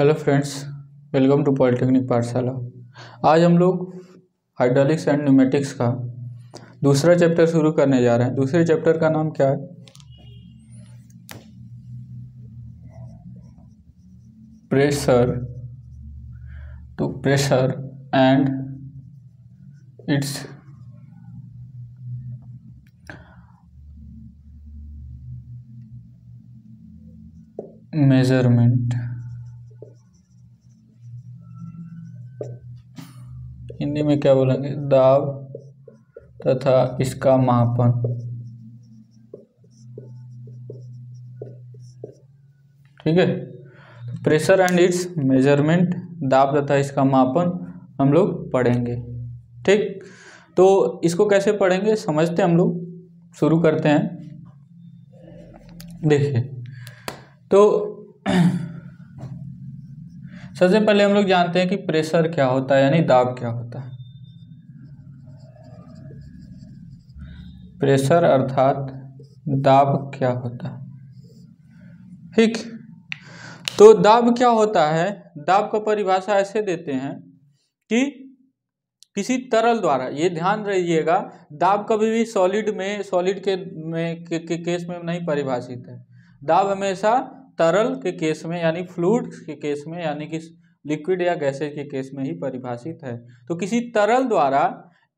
Hello friends welcome to polytechnic Pathshala आज हम लोग हाइड्रोलिक्स एंड न्यूमेटिक्स का दूसरा चैप्टर शुरू करने जा रहे हैं दूसरे चैप्टर का नाम क्या है प्रेशर तो pressure and it's measurement Hindi में क्या बोलेंगे दाब तथा इसका मापन ठीक है प्रेशर एंड इट्स मेजरमेंट दाब तथा इसका मापन हम लोग पढ़ेंगे ठीक तो इसको कैसे पढ़ेंगे समझते हम लोग शुरू करते हैं देखिए तो सबसे पहले हम लोग जानते हैं कि प्रेशर क्या होता है यानी दाब क्या होता है प्रेशर अर्थात दाब क्या होता है ठीक तो दाब क्या होता है दाब का परिभाषा ऐसे देते हैं कि किसी तरल द्वारा ये ध्यान रहिएगा दाब कभी भी सॉलिड में सॉलिड के में के, के केस में नहीं परिभाषित है दाब हमेशा तरल के केस में यानी फ्लूड के केस में यानी कि लिक्विड या गैसेज के केस में ही परिभाषित है तो किसी तरल द्वारा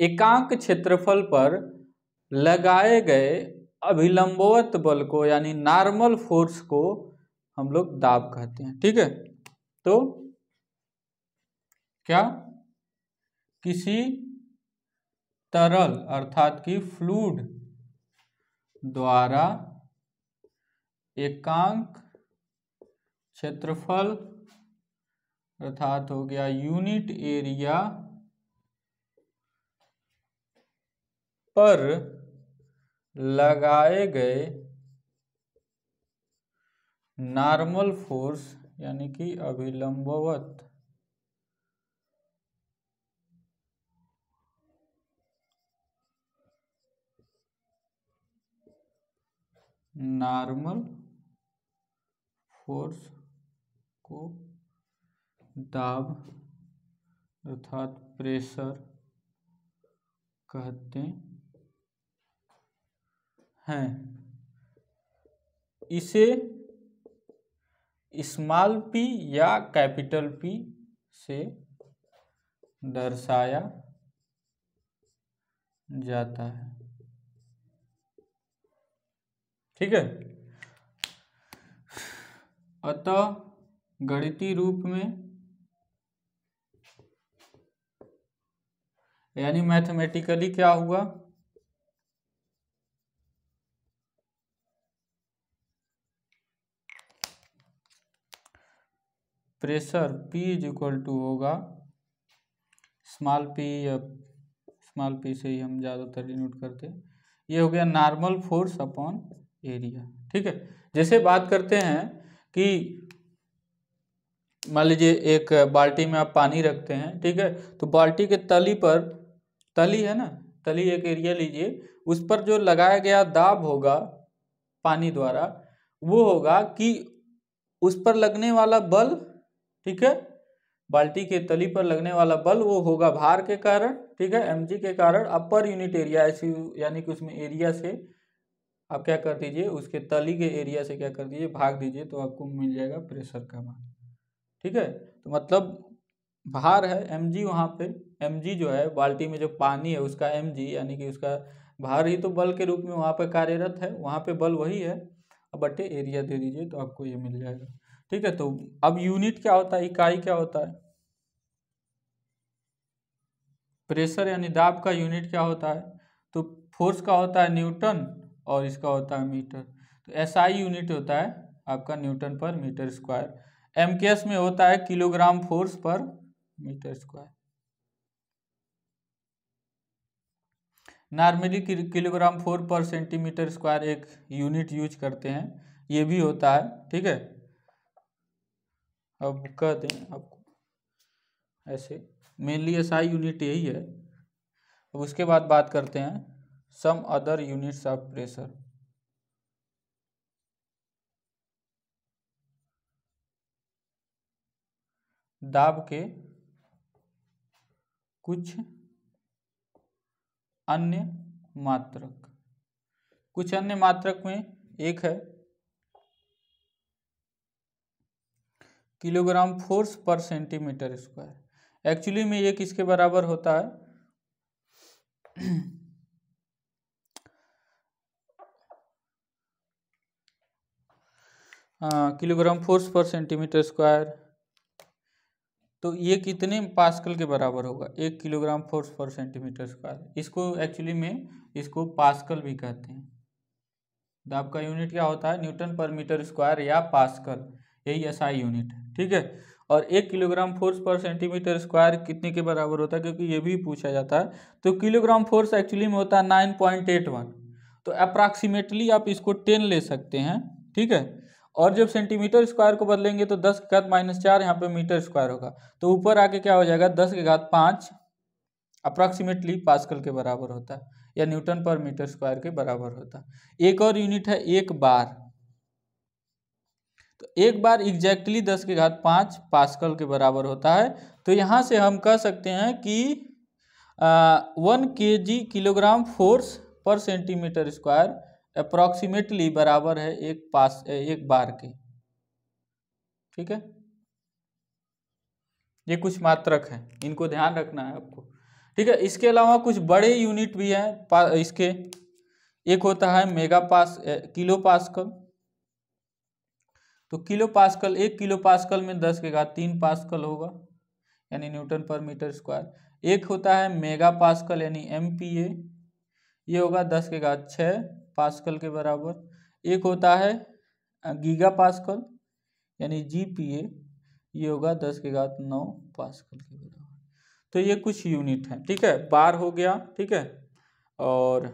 एकांक क्षेत्रफल पर लगाए गए अभिलंबवत बल को यानी नॉर्मल फोर्स को हम लोग दाब कहते हैं ठीक है तो क्या किसी तरल अर्थात कि फ्लूड द्वारा एकांक क्षेत्रफल अर्थात हो गया यूनिट एरिया पर लगाए गए नॉर्मल फोर्स यानी कि अभिलंबवत नॉर्मल फोर्स को दाब अर्थात प्रेशर कहते हैं इसे स्मॉल पी या कैपिटल पी से दर्शाया जाता है ठीक है अतः गणितीय रूप में यानी मैथमेटिकली क्या हुआ pressure P is equal to होगा स्मॉल p या स्मॉल p से ही हम ज़्यादातर डिनोट करते हैं ये हो गया नॉर्मल फोर्स अपॉन एरिया ठीक है जैसे बात करते हैं कि मान लीजिए एक बाल्टी में आप पानी रखते हैं ठीक है तो बाल्टी के तली पर तली है ना तली एक एरिया लीजिए उस पर जो लगाया गया दाब होगा पानी द्वारा वो होगा कि उस पर लगने वाला बल ठीक है बाल्टी के तली पर लगने वाला बल वो होगा भार के कारण ठीक है एम के कारण अपर यूनिट एरिया एस यानी कि उसमें एरिया से आप क्या कर दीजिए उसके तली के एरिया से क्या कर दीजिए भाग दीजिए तो आपको मिल जाएगा प्रेशर का मान ठीक है तो मतलब भार है एम जी वहाँ पर एम जी जो है बाल्टी में जो पानी है उसका एम जी यानी कि उसका भार ही तो बल के रूप में वहाँ पर कार्यरत है वहाँ पे बल वही है अब बटे एरिया दे दीजिए तो आपको ये मिल जाएगा ठीक है तो अब यूनिट क्या होता है इकाई क्या होता है प्रेशर यानी दाब का यूनिट क्या होता है तो फोर्स का होता है न्यूटन और इसका होता है मीटर तो एसआई यूनिट होता है आपका न्यूटन पर metre square M K S में होता है किलोग्राम फोर्स पर metre square normally kilogram force पर सेंटीमीटर स्क्वायर एक यूनिट यूज करते हैं ये भी होता है ठीक है अब कह दें आपको ऐसे मेनली ऐसा यूनिट यही है अब उसके बाद बात करते हैं some other units of pressure दाब के कुछ अन्य मात्रक कुछ अन्य मात्रक में एक है किलोग्राम फोर्स पर सेंटीमीटर स्क्वायर एक्चुअली में ये किसके बराबर होता है हाँ, किलोग्राम फोर्स पर सेंटीमीटर स्क्वायर तो ये कितने पास्कल के बराबर होगा एक किलोग्राम फोर्स पर सेंटीमीटर स्क्वायर इसको एक्चुअली में इसको पास्कल भी कहते हैं तो आपका यूनिट क्या होता है न्यूटन पर मीटर स्क्वायर या पास्कल यही एसआई यूनिट है ठीक है और एक किलोग्राम फोर्स पर सेंटीमीटर स्क्वायर कितने के बराबर होता है क्योंकि ये भी पूछा जाता है तो किलोग्राम फोर्स एक्चुअली में होता है नाइन पॉइंट एट वन तो अप्रॉक्सीमेटली आप इसको टेन ले सकते हैं ठीक है और जब सेंटीमीटर स्क्वायर को बदलेंगे तो दस के घात माइनस चार यहाँ पे मीटर स्क्वायर होगा तो ऊपर आके क्या हो जाएगा दस के घात पाँच अप्रॉक्सीमेटली पास्कल के बराबर होता है या न्यूटन पर मीटर स्क्वायर के बराबर होता है एक और यूनिट है एक बार तो एक बार एग्जैक्टली दस के घात पाँच पास्कल के बराबर होता है तो यहाँ से हम कह सकते हैं कि one k g kilogram force पर सेंटीमीटर स्क्वायर अप्रॉक्सीमेटली बराबर है एक पास एक बार के ठीक है ये कुछ मात्रक हैं इनको ध्यान रखना है आपको ठीक है इसके अलावा कुछ बड़े यूनिट भी हैं इसके एक होता है मेगा पास किलो पास्कल तो किलो पास्कल एक किलो पास्कल में दस के घात तीन पास्कल होगा यानी न्यूटन पर मीटर स्क्वायर एक होता है मेगा पास्कल यानी एम पी ए ये होगा दस के घात छः पास्कल के बराबर एक होता है गीगा पास्कल यानी जी पी ए ये होगा दस के घात नौ पास्कल के बराबर तो ये कुछ यूनिट है ठीक है बार हो गया ठीक है और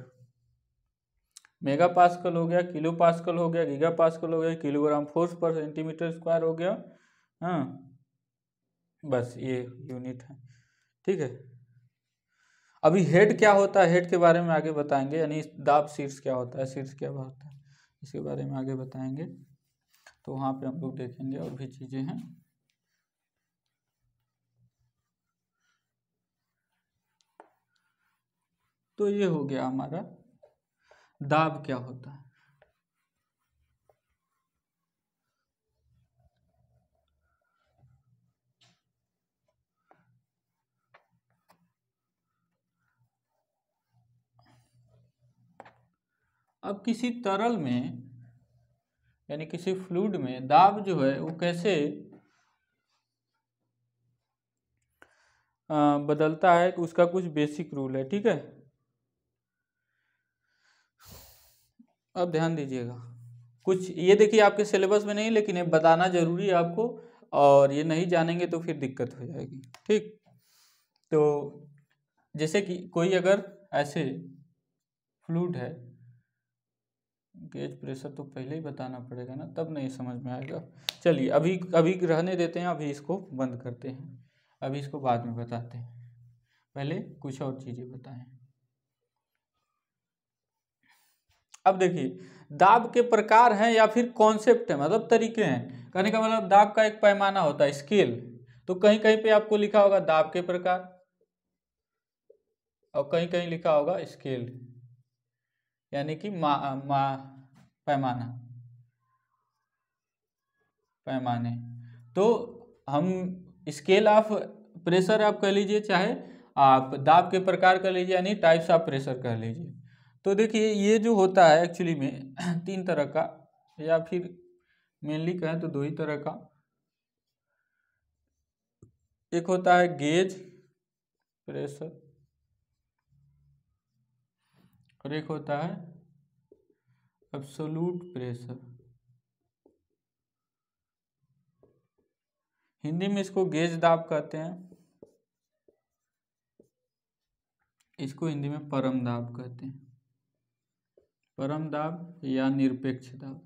मेगा पास्कल हो गया किलो पास्कल हो गया गीगा पास्कल हो गया किलोग्राम फोर्स पर सेंटीमीटर स्क्वायर हो गया हाँ बस ये यूनिट है ठीक है अभी हेड क्या होता है हेड के बारे में आगे बताएंगे यानी दाब शीर्ष क्या होता है शीर्ष क्या होता है इसके बारे में आगे बताएंगे तो वहाँ पे हम लोग देखेंगे और भी चीज़ें हैं तो ये हो गया हमारा दाब क्या होता है अब किसी तरल में यानी किसी फ्लूड में दाब जो है वो कैसे बदलता है उसका कुछ बेसिक रूल है ठीक है अब ध्यान दीजिएगा कुछ ये देखिए आपके सिलेबस में नहीं लेकिन ये बताना जरूरी है आपको और ये नहीं जानेंगे तो फिर दिक्कत हो जाएगी ठीक तो जैसे कि कोई अगर ऐसे फ्लूड है गेज प्रेशर तो पहले ही बताना पड़ेगा ना तब नहीं समझ में आएगा चलिए अभी अभी रहने देते हैं अभी इसको बंद करते हैं अभी इसको बाद में बताते हैं पहले कुछ और चीज़ें बताएं अब देखिए दाब के प्रकार हैं या फिर कॉन्सेप्ट है मतलब तरीके हैं कहने का मतलब दाब का एक पैमाना होता है स्केल तो कहीं कहीं पे आपको लिखा होगा दाब के प्रकार और कहीं कहीं लिखा होगा स्केल यानी कि मा, मा पैमाना पैमाने तो हम स्केल ऑफ प्रेशर आप कह लीजिए चाहे आप दाब के प्रकार कर लीजिए यानी टाइप्स ऑफ प्रेशर कह लीजिए तो देखिए ये जो होता है एक्चुअली में तीन तरह का या फिर मेनली कहें तो दो ही तरह का एक होता है गेज प्रेशर और एक होता है एब्सोलूट प्रेशर हिंदी में इसको गेज दाब कहते हैं इसको हिंदी में परम दाब कहते हैं परम दाब या निरपेक्ष दाब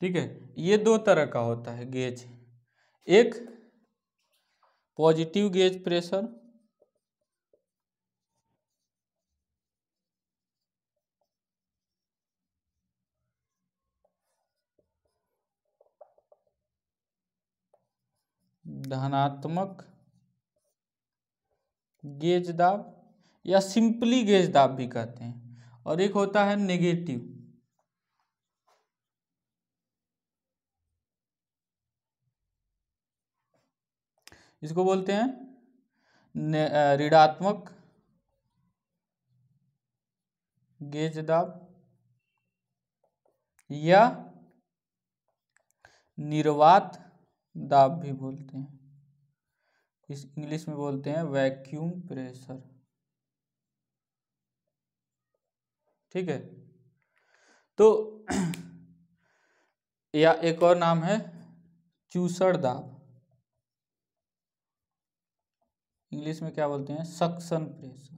ठीक है ये दो तरह का होता है गेज एक पॉजिटिव गेज प्रेशर धनात्मक गेज दाब या सिंपली गेज दाब भी कहते हैं और एक होता है नेगेटिव इसको बोलते हैं ऋणात्मक गेज दाब या निर्वात दाब भी बोलते हैं इस इंग्लिश में बोलते हैं वैक्यूम प्रेशर ठीक है तो या एक और नाम है चूसड़ दाब इंग्लिश में क्या बोलते हैं सक्शन प्रेशर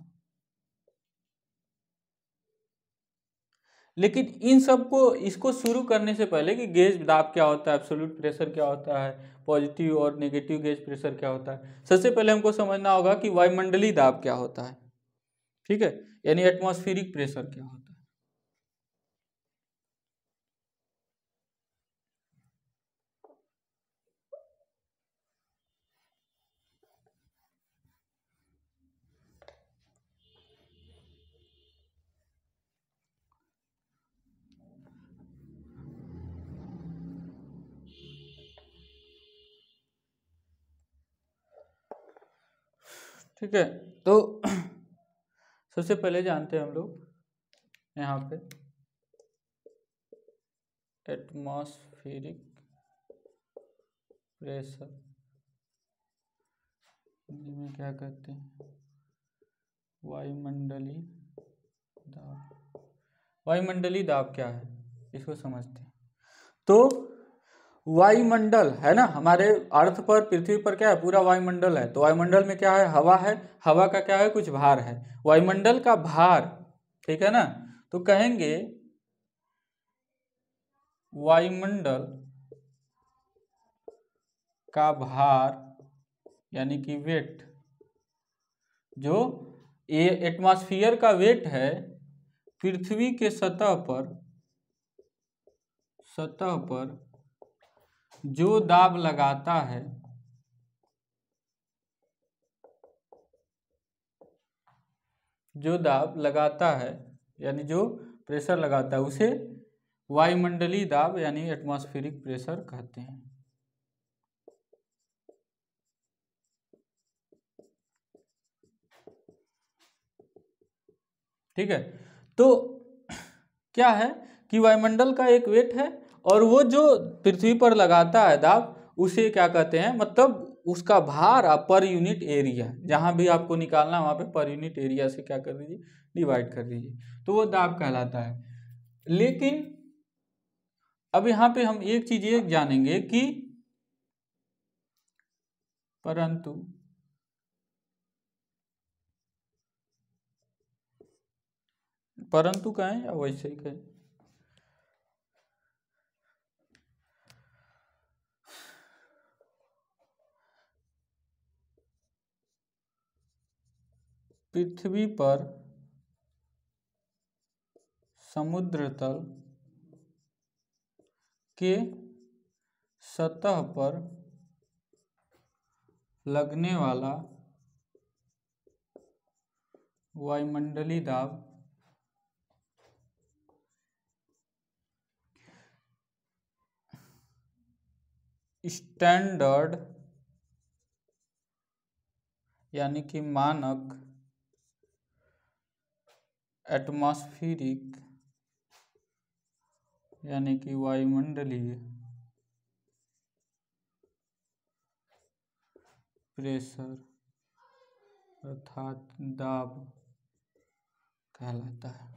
लेकिन इन सब को इसको शुरू करने से पहले कि गेज दाब क्या होता है एब्सोल्यूट प्रेशर क्या होता है पॉजिटिव और नेगेटिव गेज प्रेशर क्या होता है सबसे पहले हमको समझना होगा कि वायुमंडलीय दाब क्या होता है ठीक है यानी एटमोस्फेरिक प्रेशर क्या होता है ठीक है तो सबसे पहले जानते हैं हम लोग यहाँ पे एटमॉस्फेरिक प्रेशर में क्या कहते हैं वायुमंडली दाब वायुमंडली दाब क्या है इसको समझते हैं तो वायुमंडल है ना हमारे अर्थ पर पृथ्वी पर क्या है पूरा वायुमंडल है तो वायुमंडल में क्या है हवा है हवा का क्या है कुछ भार है वायुमंडल का भार ठीक है ना तो कहेंगे वायुमंडल का भार यानी कि वेट जो ये एटमोस्फियर का वेट है पृथ्वी के सतह पर सतह पर जो दाब लगाता है जो दाब लगाता है यानी जो प्रेशर लगाता है उसे वायुमंडलीय दाब यानी एटमॉस्फेरिक प्रेशर कहते हैं ठीक है तो क्या है कि वायुमंडल का एक वेट है और वो जो पृथ्वी पर लगाता है दाब उसे क्या कहते हैं मतलब उसका भार आप पर यूनिट एरिया जहाँ भी आपको निकालना वहाँ पे पर यूनिट एरिया से क्या कर दीजिए डिवाइड कर दीजिए तो वो दाब कहलाता है लेकिन अब यहाँ पे हम एक चीज ये जानेंगे कि परंतु परंतु कहें या वैसे ही कहें पृथ्वी पर समुद्र तल के सतह पर लगने वाला वायुमंडली दाब स्टैंडर्ड यानी कि मानक एटमॉस्फेरिक यानी कि वायुमंडलीय प्रेशर अर्थात दाब कहलाता है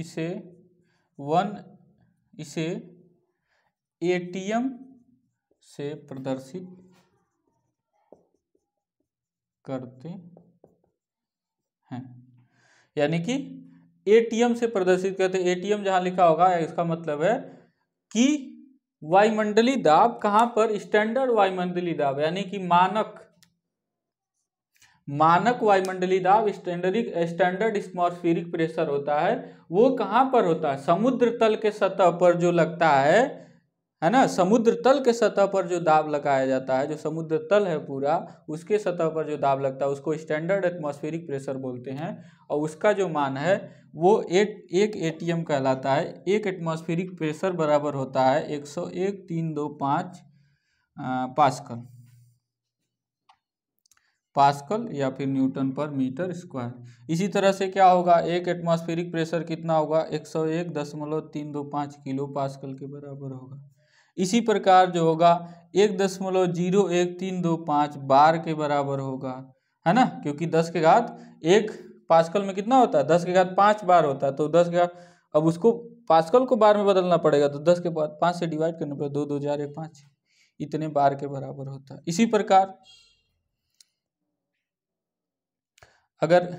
इसे वन इसे एटीएम से प्रदर्शित करते हैं यानी कि एटीएम से प्रदर्शित करते एटीएम जहां लिखा होगा इसका मतलब है कि वायुमंडली दाब कहां पर स्टैंडर्ड वायुमंडली दाब यानी कि मानक मानक वायुमंडली दाब स्टैंडर्ड स्टैंडर्ड स्मॉस्फेरिक प्रेशर होता है वो कहां पर होता है समुद्र तल के सतह पर जो लगता है है ना समुद्र तल के सतह पर जो दाब लगाया जाता है जो समुद्र तल है पूरा उसके सतह पर जो दाब लगता है उसको स्टैंडर्ड एटमॉस्फेरिक प्रेशर बोलते हैं और उसका जो मान है वो एट एक एम कहलाता है एक एटमॉस्फेरिक प्रेशर बराबर होता है एक सौ एक तीन दो पाँच पास्कल पास्कल या फिर न्यूटन पर मीटर स्क्वायर इसी तरह से क्या होगा एक एटमॉस्फेरिक प्रेशर कितना होगा एक सौ एक दशमलव तीन दो पाँच किलो पास्कल के बराबर होगा इसी प्रकार जो होगा एक दशमलव जीरो एक तीन दो पाँच बार के बराबर होगा है ना क्योंकि दस के घात एक पास्कल में कितना होता है दस के घात पाँच बार होता है तो दस के घात अब उसको पास्कल को बार में बदलना पड़ेगा तो दस के बाद पाँच से डिवाइड करना पड़ेगा दो दो हजार एक पाँच इतने बार के बराबर होता है इसी प्रकार अगर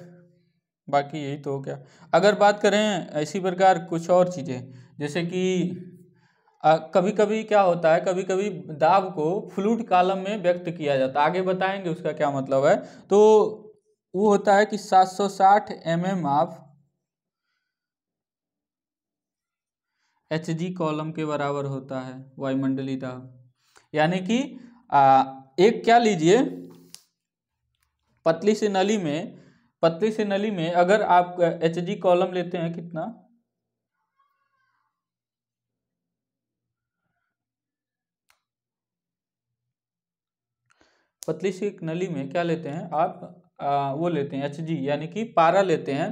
बाकी यही तो हो गया अगर बात करें इसी प्रकार कुछ और चीज़ें जैसे कि आ, कभी कभी क्या होता है कभी कभी दाब को फ्लूट कालम में व्यक्त किया जाता है आगे बताएंगे उसका क्या मतलब है तो वो होता है कि 760 सौ साठ एम एम आप एच कॉलम के बराबर होता है वायुमंडली दाब यानी कि आ, एक क्या लीजिए पतली से नली में पतली से नली में अगर आप एच कॉलम लेते हैं कितना पतली सी एक नली में क्या लेते हैं आप आ, वो लेते हैं एच जी यानी कि पारा लेते हैं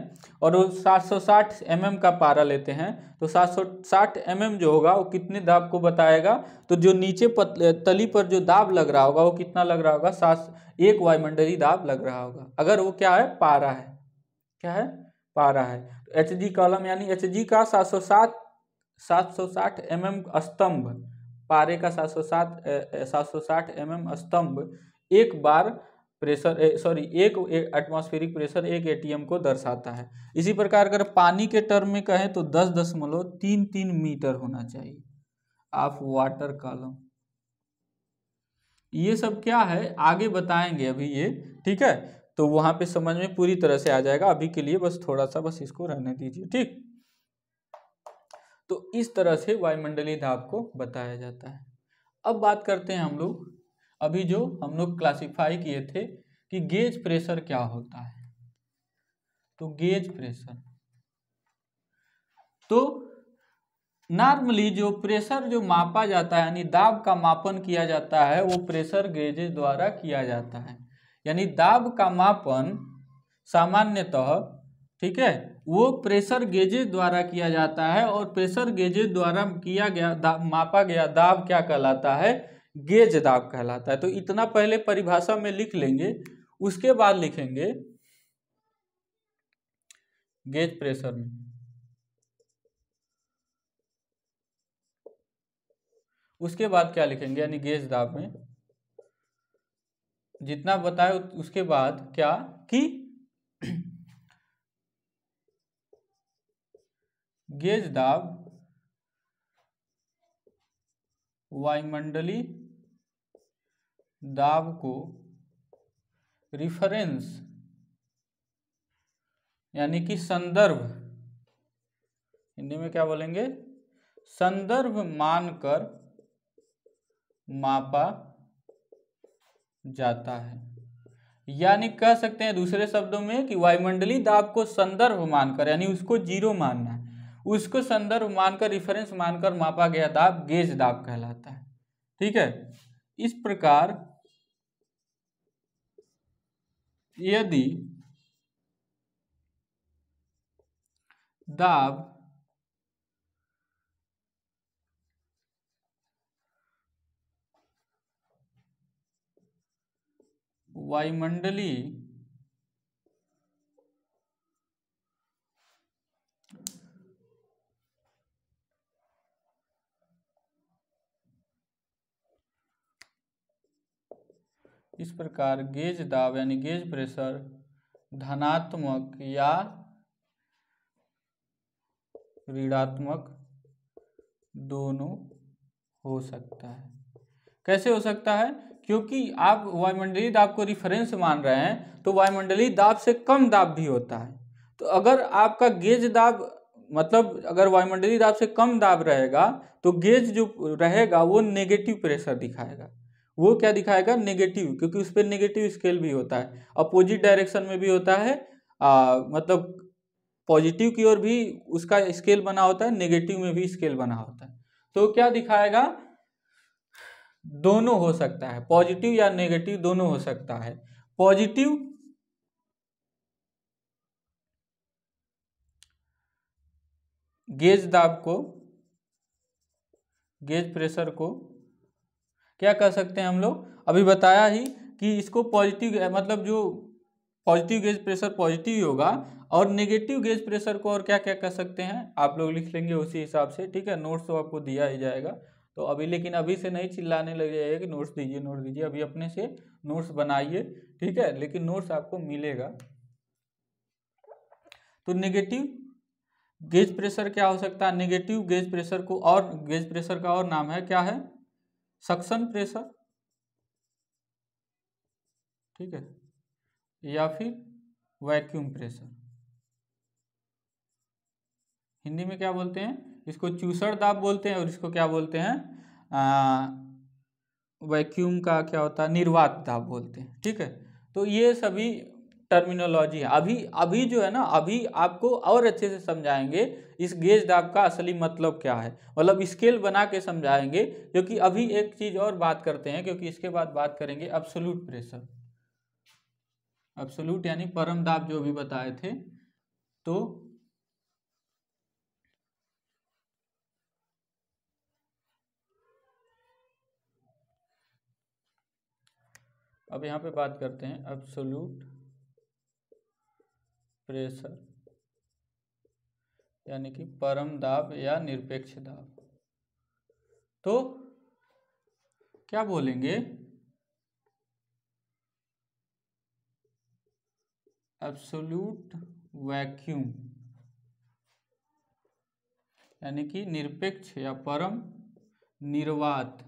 और वो 760 mm का पारा लेते हैं तो 760 mm जो होगा वो कितने दाब को बताएगा तो जो नीचे पत, तली पर जो दाब लग रहा होगा वो कितना लग रहा होगा सात एक वायुमंडली दाब लग रहा होगा अगर वो क्या है पारा है क्या है पारा है एच जी कॉलम यानी एच जी का 760 एम mm स्तंभ पारे का 760 एम mm स्तंभ एक बार प्रेशर सॉरी एक एटमॉस्फेरिक प्रेशर एक एटीएम को दर्शाता है इसी प्रकार अगर पानी के टर्म में कहें तो दस दशमलव तीन तीन मीटर होना चाहिए ऑफ वाटर कॉलम ये सब क्या है आगे बताएंगे अभी ये ठीक है तो वहां पे समझ में पूरी तरह से आ जाएगा अभी के लिए बस थोड़ा सा बस इसको रहने दीजिए ठीक तो इस तरह से वायुमंडलीय दाब को बताया जाता है अब बात करते हैं हम लोग अभी जो हम लोग क्लासीफाई किए थे कि गेज प्रेशर क्या होता है तो गेज प्रेशर तो नॉर्मली जो प्रेशर जो मापा जाता है यानी दाब का मापन किया जाता है वो प्रेशर गेजेज द्वारा किया जाता है यानी दाब का मापन सामान्यतः ठीक है वो प्रेशर गेजेज द्वारा किया जाता है और प्रेशर गेजेज द्वारा किया गया मापा गया दाब क्या कहलाता है गेज दाब कहलाता है तो इतना पहले परिभाषा में लिख लेंगे उसके बाद लिखेंगे गेज प्रेशर में उसके बाद क्या लिखेंगे यानी गेज दाब में जितना बताए उसके बाद क्या कि गेज दाब वायुमंडली दाब को रिफरेंस यानी कि संदर्भ हिंदी में क्या बोलेंगे संदर्भ मानकर मापा जाता है यानी कह सकते हैं दूसरे शब्दों में कि वायुमंडलीय दाब को संदर्भ मानकर यानी उसको जीरो मानना है उसको संदर्भ मानकर रिफरेंस मानकर मापा गया दाब गेज दाब कहलाता है ठीक है इस प्रकार यदि दाब वायुमंडलीय इस प्रकार गेज दाब यानी गेज प्रेशर धनात्मक या ऋणात्मक दोनों हो सकता है कैसे हो सकता है क्योंकि आप वायुमंडलीय दाब को रिफरेंस मान रहे हैं तो वायुमंडलीय दाब से कम दाब भी होता है तो अगर आपका गेज दाब मतलब अगर वायुमंडलीय दाब से कम दाब रहेगा तो गेज जो रहेगा वो नेगेटिव प्रेशर दिखाएगा वो क्या दिखाएगा नेगेटिव क्योंकि उस पर नेगेटिव स्केल भी होता है अपोजिट डायरेक्शन में भी होता है आ, मतलब पॉजिटिव की ओर भी उसका स्केल बना होता है नेगेटिव में भी स्केल बना होता है तो क्या दिखाएगा दोनों हो सकता है पॉजिटिव या नेगेटिव दोनों हो सकता है पॉजिटिव गेज दाब को गेज प्रेशर को क्या कह सकते हैं हम लोग अभी बताया ही कि इसको पॉजिटिव मतलब जो पॉजिटिव गेज प्रेशर पॉजिटिव ही होगा और नेगेटिव गेज प्रेशर को और क्या क्या कर सकते हैं आप लोग लिख लेंगे उसी हिसाब से ठीक है नोट्स तो आपको दिया ही जाएगा तो अभी लेकिन अभी से नहीं चिल्लाने लग जाएगा कि नोट्स दीजिए नोट्स दीजिए अभी अपने से नोट्स बनाइए ठीक है लेकिन नोट्स आपको मिलेगा तो नेगेटिव गेज प्रेशर क्या हो सकता है नेगेटिव गेज प्रेशर को और गेज प्रेशर का और नाम है क्या है सक्शन प्रेशर ठीक है या फिर वैक्यूम प्रेशर हिंदी में क्या बोलते हैं इसको चूसर दाब बोलते हैं और इसको क्या बोलते हैं वैक्यूम का क्या होता है निर्वात दाब बोलते हैं ठीक है तो ये सभी टर्मिनोलॉजी है अभी अभी जो है ना अभी आपको और अच्छे से समझाएंगे इस गेज डाब का असली मतलब क्या है मतलब स्केल बना के समझाएंगे क्योंकि अभी एक चीज़ और बात करते हैं क्योंकि इसके बाद बात करेंगे अब्सोलूट प्रेशर अब्सोलूट यानी परम दाब जो भी बताए थे तो अब यहाँ पे बात करते हैं अब्सोलूट प्रेशर यानी कि परम दाब या निरपेक्ष दाब तो क्या बोलेंगे एब्सोल्यूट वैक्यूम यानी कि निरपेक्ष या परम निर्वात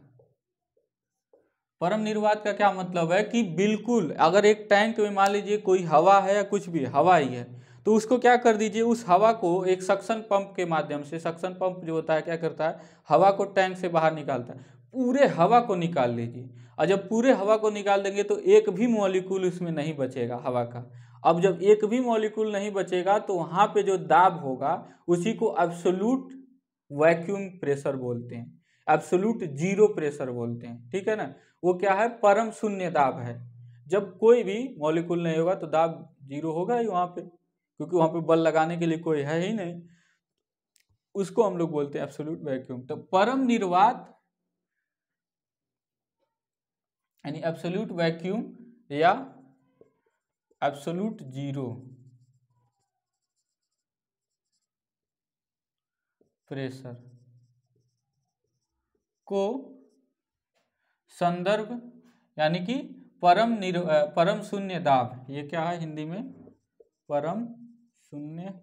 परम निर्वात का क्या मतलब है कि बिल्कुल अगर एक टैंक में मान लीजिए कोई हवा है या कुछ भी हवा ही है तो उसको क्या कर दीजिए उस हवा को एक सक्शन पंप के माध्यम से सक्शन पंप जो होता है क्या करता है हवा को टैंक से बाहर निकालता है पूरे हवा को निकाल लीजिए और जब पूरे हवा को निकाल देंगे तो एक भी मॉलिक्यूल उसमें नहीं बचेगा हवा का अब जब एक भी मॉलिक्यूल नहीं बचेगा तो वहाँ पे जो दाब होगा उसी को एब्सोलूट वैक्यूम प्रेशर बोलते हैं एब्सोलूट जीरो प्रेशर बोलते हैं ठीक है ना वो क्या है परम शून्य दाब है जब कोई भी मॉलिक्यूल नहीं होगा तो दाब जीरो होगा ही वहाँ पे क्योंकि वहाँ पे बल लगाने के लिए कोई है ही नहीं उसको हम लोग बोलते हैं एब्सोल्यूट वैक्यूम तो परम निर्वात यानी एब्सोल्यूट वैक्यूम या एब्सोल्यूट जीरो प्रेशर को संदर्भ यानी कि परम निर परम शून्य दाब ये क्या है हिंदी में परम शून्य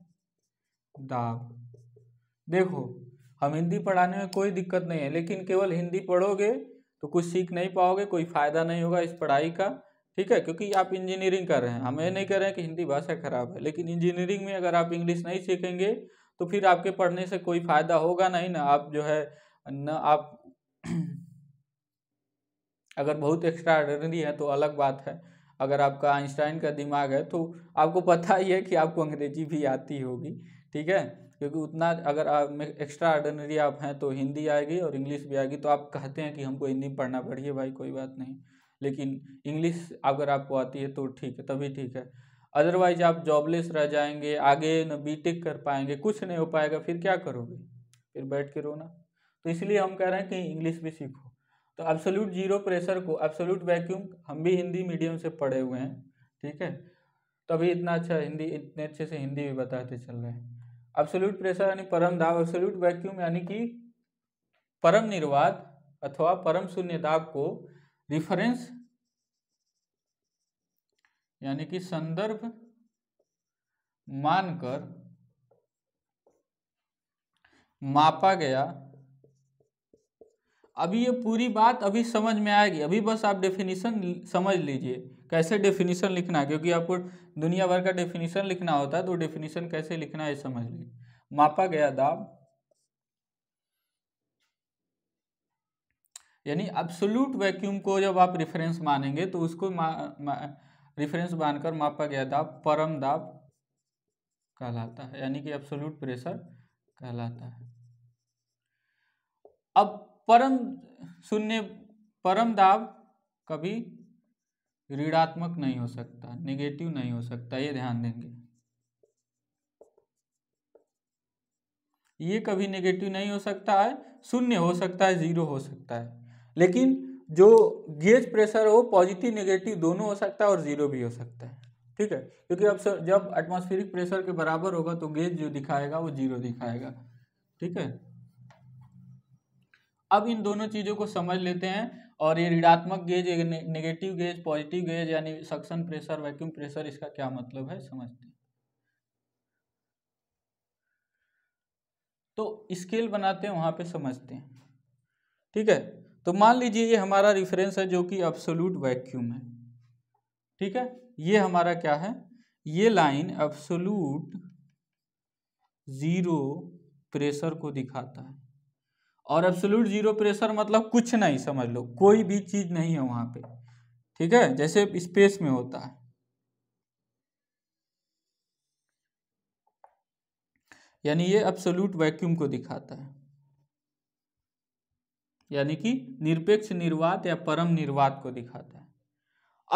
दाब देखो हम हिंदी पढ़ाने में कोई दिक्कत नहीं है लेकिन केवल हिंदी पढ़ोगे तो कुछ सीख नहीं पाओगे कोई फ़ायदा नहीं होगा इस पढ़ाई का ठीक है क्योंकि आप इंजीनियरिंग कर रहे हैं हम ये नहीं कह रहे हैं कि हिंदी भाषा खराब है लेकिन इंजीनियरिंग में अगर आप इंग्लिश नहीं सीखेंगे तो फिर आपके पढ़ने से कोई फ़ायदा होगा नहीं ना आप जो है न आप अगर बहुत एक्स्ट्रा ऑर्डनरी है तो अलग बात है अगर आपका आइंस्टाइन का दिमाग है तो आपको पता ही है कि आपको अंग्रेजी भी आती होगी ठीक है क्योंकि उतना अगर आप एक्स्ट्रा ऑर्डनरी आप हैं तो हिंदी आएगी और इंग्लिश भी आएगी तो आप कहते हैं कि हमको हिंदी पढ़ना पड़िए भाई कोई बात नहीं लेकिन इंग्लिश अगर आपको आती है तो ठीक है तभी ठीक है अदरवाइज आप जॉबलेस रह जाएंगे आगे न बी कर पाएंगे कुछ नहीं हो पाएगा फिर क्या करोगे फिर बैठ के रोना तो इसलिए हम कह रहे हैं कि इंग्लिश भी सीखो तो एब्सोल्यूट जीरो प्रेशर को एब्सोल्यूट वैक्यूम हम भी हिंदी मीडियम से पढ़े हुए हैं ठीक है तो अभी इतना अच्छा हिंदी इतने अच्छे से हिंदी भी बताते चल रहे हैं एब्सोल्यूट प्रेशर यानी परम दाब एब्सोल्यूट वैक्यूम यानी कि परम निर्वात अथवा परम शून्य दाब को रिफरेंस यानी कि संदर्भ मानकर मापा गया अभी ये पूरी बात अभी समझ में आएगी अभी बस आप डेफिनेशन समझ लीजिए कैसे डेफिनेशन लिखना है क्योंकि आपको दुनिया भर का डेफिनेशन लिखना होता है तो डेफिनेशन कैसे लिखना है समझ लीजिए मापा गया दाब यानी अब्सोल्यूट वैक्यूम को जब आप रेफरेंस मानेंगे तो उसको मा, मा, रेफरेंस मानकर मापा गया दाब परम दाब कहलाता है यानी कि अब्सोल्यूट प्रेशर कहलाता है अब परम शून्य परम दाब कभी ऋणात्मक नहीं हो सकता नेगेटिव नहीं हो सकता ये ध्यान देंगे ये कभी नेगेटिव नहीं हो सकता है शून्य हो सकता है जीरो हो सकता है लेकिन जो गेज प्रेशर हो पॉजिटिव नेगेटिव दोनों हो सकता है और जीरो भी हो सकता है ठीक है क्योंकि अब जब एटमॉस्फेरिक प्रेशर के बराबर होगा तो गेज जो दिखाएगा वो जीरो दिखाएगा ठीक है अब इन दोनों चीज़ों को समझ लेते हैं और ये ऋणात्मक gauge negative gauge positive gauge यानी सक्शन प्रेशर वैक्यूम प्रेशर इसका क्या मतलब है समझते हैं तो स्केल बनाते हैं वहाँ पे समझते हैं ठीक है तो मान लीजिए ये हमारा रिफरेंस है जो कि अब्सोलूट वैक्यूम है ठीक है ये हमारा क्या है ये लाइन अब्सोलूट ज़ीरो प्रेशर को दिखाता है और एब्सोल्यूट जीरो प्रेशर मतलब कुछ नहीं समझ लो कोई भी चीज़ नहीं है वहां पे ठीक है जैसे स्पेस में होता है यानी ये एब्सोल्यूट वैक्यूम को दिखाता है यानी कि निरपेक्ष निर्वात या परम निर्वात को दिखाता है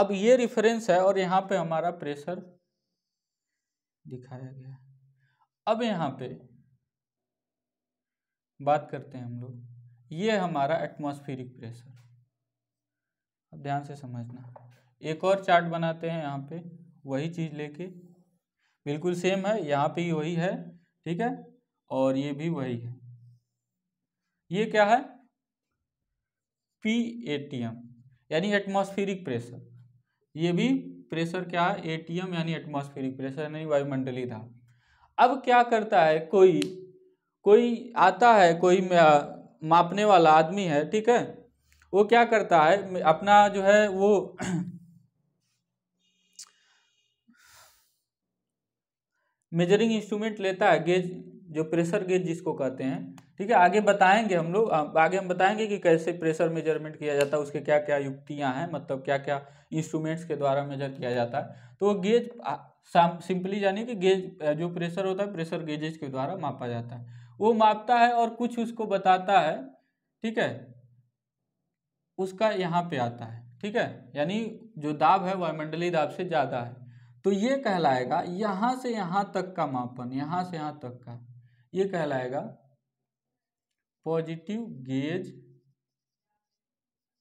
अब ये रिफरेंस है और यहाँ पे हमारा प्रेशर दिखाया गया है अब यहाँ पे बात करते हैं हम लोग ये हमारा एटमॉस्फेरिक प्रेशर अब ध्यान से समझना एक और चार्ट बनाते हैं यहाँ पे वही चीज़ लेके बिल्कुल सेम है यहाँ पे ही वही है ठीक है और ये भी वही है ये क्या है पी ए टी एम यानी एटमॉस्फेरिक प्रेशर ये भी प्रेशर क्या है ए टी एम यानी एटमॉस्फेरिक प्रेशर यानी वायुमंडलीय दाब अब क्या करता है कोई कोई आता है कोई मापने वाला आदमी है ठीक है वो क्या करता है अपना जो है वो मेजरिंग इंस्ट्रूमेंट लेता है गेज जो प्रेशर गेज जिसको कहते हैं ठीक है आगे बताएंगे हम लोग आगे हम बताएंगे कि कैसे प्रेशर मेजरमेंट किया जाता है उसके क्या क्या युक्तियां हैं मतलब क्या क्या इंस्ट्रूमेंट्स के द्वारा मेजर किया जाता है तो वो गेज सिंपली जाने कि गेज जो प्रेशर होता है प्रेशर गेजेस के द्वारा मापा जाता है वो मापता है और कुछ उसको बताता है ठीक है उसका यहाँ पे आता है ठीक है यानी जो दाब है वायुमंडलीय दाब से ज़्यादा है तो ये कहलाएगा यहाँ से यहाँ तक का मापन यहाँ से यहाँ तक का ये कहलाएगा पॉजिटिव गेज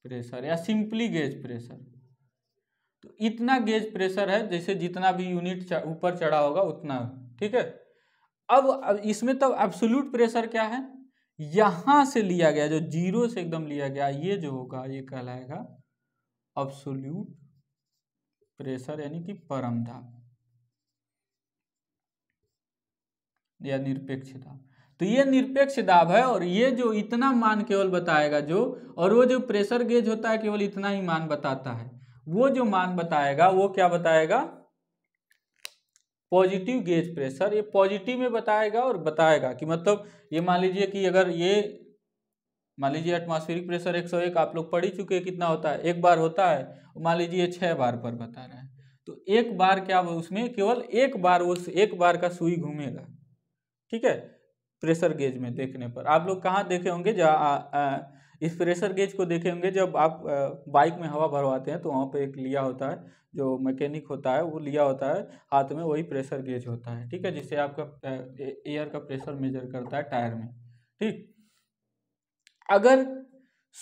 प्रेशर या सिंपली गेज प्रेशर तो इतना गेज प्रेशर है जैसे जितना भी यूनिट ऊपर चढ़ा होगा उतना ठीक है अब इसमें तब एब्सोल्यूट प्रेशर क्या है यहां से लिया गया जो जीरो से एकदम लिया गया ये जो होगा ये कहलाएगा अब्सोल्यूट प्रेशर यानी कि परम दाब या निरपेक्ष दाब तो ये निरपेक्ष दाब है और ये जो इतना मान केवल बताएगा जो और वो जो प्रेशर गेज होता है केवल इतना ही मान बताता है वो जो मान बताएगा वो क्या बताएगा पॉजिटिव गेज प्रेशर ये पॉजिटिव में बताएगा और बताएगा कि मतलब ये मान लीजिए कि अगर ये मान लीजिए एटमॉस्फेरिक प्रेशर 101 आप लोग पढ़ ही चुके हैं कितना होता है एक बार होता है मान लीजिए छः बार पर बता रहा है तो एक बार क्या उसमें केवल एक बार वो एक बार का सुई घूमेगा ठीक है प्रेशर गेज में देखने पर आप लोग कहाँ देखे होंगे जहाँ इस प्रेशर गेज को देखे होंगे जब आप बाइक में हवा भरवाते हैं तो वहाँ पर एक लिया होता है जो मैकेनिक होता है वो लिया होता है हाथ में वही प्रेशर गेज होता है ठीक है जिससे आपका एयर का प्रेशर मेजर करता है टायर में ठीक अगर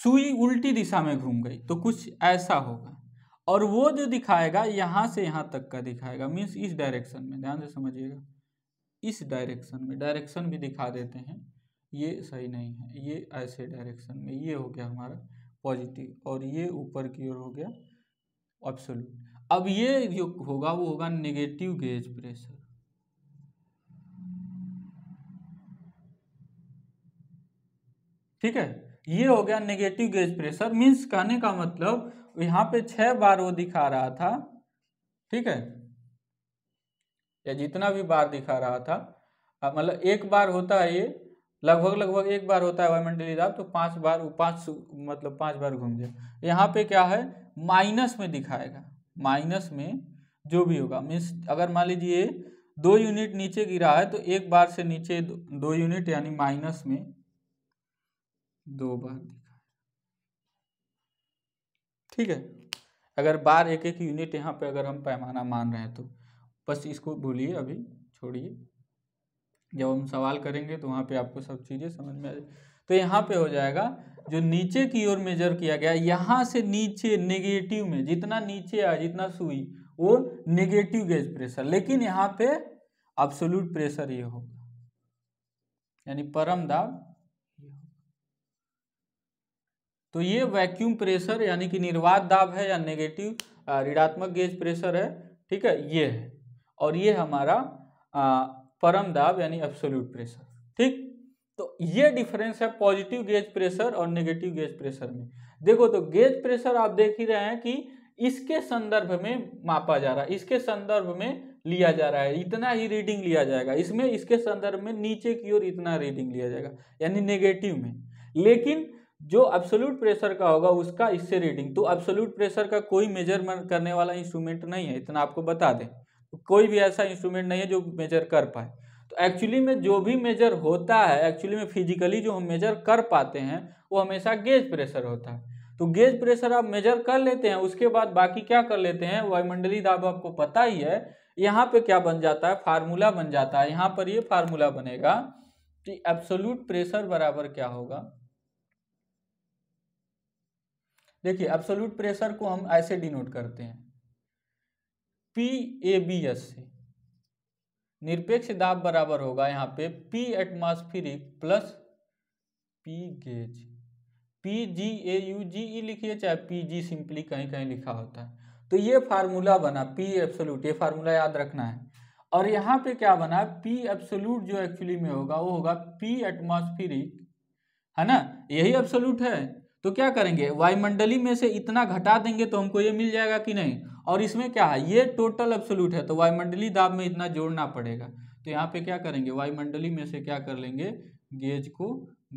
सुई उल्टी दिशा में घूम गई तो कुछ ऐसा होगा और वो जो दिखाएगा यहाँ से यहाँ तक का दिखाएगा मीन्स इस डायरेक्शन में ध्यान से समझिएगा इस डायरेक्शन में डायरेक्शन भी दिखा देते हैं ये सही नहीं है ये ऐसे डायरेक्शन में ये हो गया हमारा पॉजिटिव और ये ऊपर की ओर हो गया ऑप्सोल्यूट अब ये जो होगा वो होगा नेगेटिव गेज प्रेशर ठीक है ये हो गया नेगेटिव गेज प्रेशर मीन्स कहने का मतलब यहां पे छह बार वो दिखा रहा था ठीक है या जितना भी बार दिखा रहा था मतलब एक बार होता है ये लगभग लगभग एक बार होता है वायुमंडली दाब तो पांच बार पांच मतलब पांच बार घूम गया यहाँ पे क्या है माइनस में दिखाएगा माइनस में जो भी होगा मीन्स अगर मान लीजिए दो यूनिट नीचे गिरा है तो एक बार से नीचे दो, दो यूनिट यानी माइनस में दो बार ठीक है अगर बार एक एक यूनिट यहाँ पे अगर हम पैमाना मान रहे हैं तो बस इसको बोलिए अभी छोड़िए जब हम सवाल करेंगे तो वहाँ पे आपको सब चीज़ें समझ में आ जाए तो यहाँ पे हो हम्म। जाएगा जो नीचे की ओर मेजर किया गया यहाँ से नीचे नेगेटिव में जितना नीचे आया जितना सुई वो नेगेटिव गेज प्रेशर लेकिन यहाँ पे अब्सोल्यूट प्रेशर ये होगा यानी परम दाब तो ये वैक्यूम प्रेशर यानी कि निर्वात दाब है या नेगेटिव ऋणात्मक गेज प्रेशर है ठीक है ये है और ये हमारा आ, परम दाब यानी एब्सोल्यूट प्रेशर तो ये डिफरेंस है पॉजिटिव गेज प्रेशर और नेगेटिव गेज प्रेशर में देखो तो गेज प्रेशर आप देख ही रहे हैं कि इसके संदर्भ में मापा जा रहा है इसके संदर्भ में लिया जा रहा है इतना ही रीडिंग लिया जाएगा इसमें इसके संदर्भ में नीचे की ओर इतना रीडिंग लिया जाएगा यानी नेगेटिव में लेकिन जो अब्सोल्यूट प्रेशर का होगा उसका इससे रीडिंग तो एब्सोल्यूट प्रेशर का कोई मेजरमेंट करने वाला इंस्ट्रूमेंट नहीं है इतना आपको बता दें कोई भी ऐसा इंस्ट्रूमेंट नहीं है जो मेजर कर पाए एक्चुअली में जो भी मेजर होता है एक्चुअली में फिजिकली जो हम मेजर कर पाते हैं वो हमेशा गेज प्रेशर होता है तो गेज प्रेशर आप मेजर कर लेते हैं उसके बाद बाकी क्या कर लेते हैं वायुमंडली दाब आपको पता ही है यहाँ पे क्या बन जाता है फार्मूला बन जाता है यहाँ पर ये फार्मूला बनेगा कि एब्सोल्यूट प्रेशर बराबर क्या होगा देखिए एब्सोल्यूट प्रेशर को हम ऐसे डिनोट करते हैं पी ए बी एस से निरपेक्ष दाब बराबर होगा यहाँ पे P atmospheric plus P gauge P G A U G E लिखिए चाहे पी जी सिंपली कहीं कहीं लिखा होता है तो ये फार्मूला बना पी एब्सोल्यूट ये फार्मूला याद रखना है और यहाँ पे क्या बना पी एब्सोल्यूट जो एक्चुअली में होगा वो होगा पी एटमॉस्फेरिक है ना यही एब्सोल्यूट है तो क्या करेंगे वायुमंडली में से इतना घटा देंगे तो हमको ये मिल जाएगा कि नहीं और इसमें क्या है ये टोटल एब्सोल्यूट है तो वायुमंडली दाब में इतना जोड़ना पड़ेगा तो यहाँ पे क्या करेंगे वायुमंडली में से क्या कर लेंगे गेज को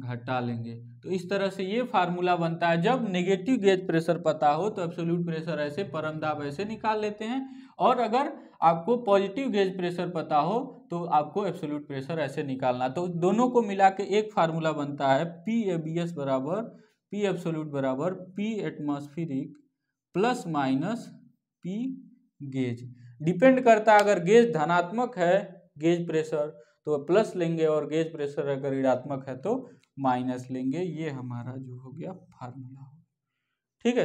घटा लेंगे तो इस तरह से ये फार्मूला बनता है जब नेगेटिव गेज प्रेशर पता हो तो एब्सोल्यूट प्रेशर ऐसे परम दाब ऐसे निकाल लेते हैं और अगर आपको पॉजिटिव गेज प्रेशर पता हो तो आपको एब्सोल्यूट प्रेशर ऐसे निकालना तो दोनों को मिला के एक फार्मूला बनता है पी ए बी एस बराबर पी एब्सोल्यूट बराबर P atmospheric plus minus P gauge depend करता है अगर गेज धनात्मक है गेज प्रेशर तो प्लस लेंगे और गेज प्रेशर अगर ऋणात्मक है तो माइनस लेंगे ये हमारा जो हो गया फार्मूला ठीक है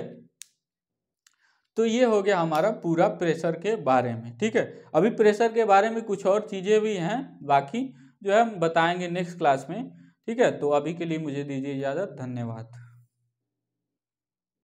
तो ये हो गया हमारा पूरा प्रेशर के बारे में ठीक है अभी प्रेशर के बारे में कुछ और चीज़ें भी हैं बाकी जो है हम बताएंगे नेक्स्ट क्लास में ठीक है तो अभी के लिए मुझे दीजिए इजाज़त धन्यवाद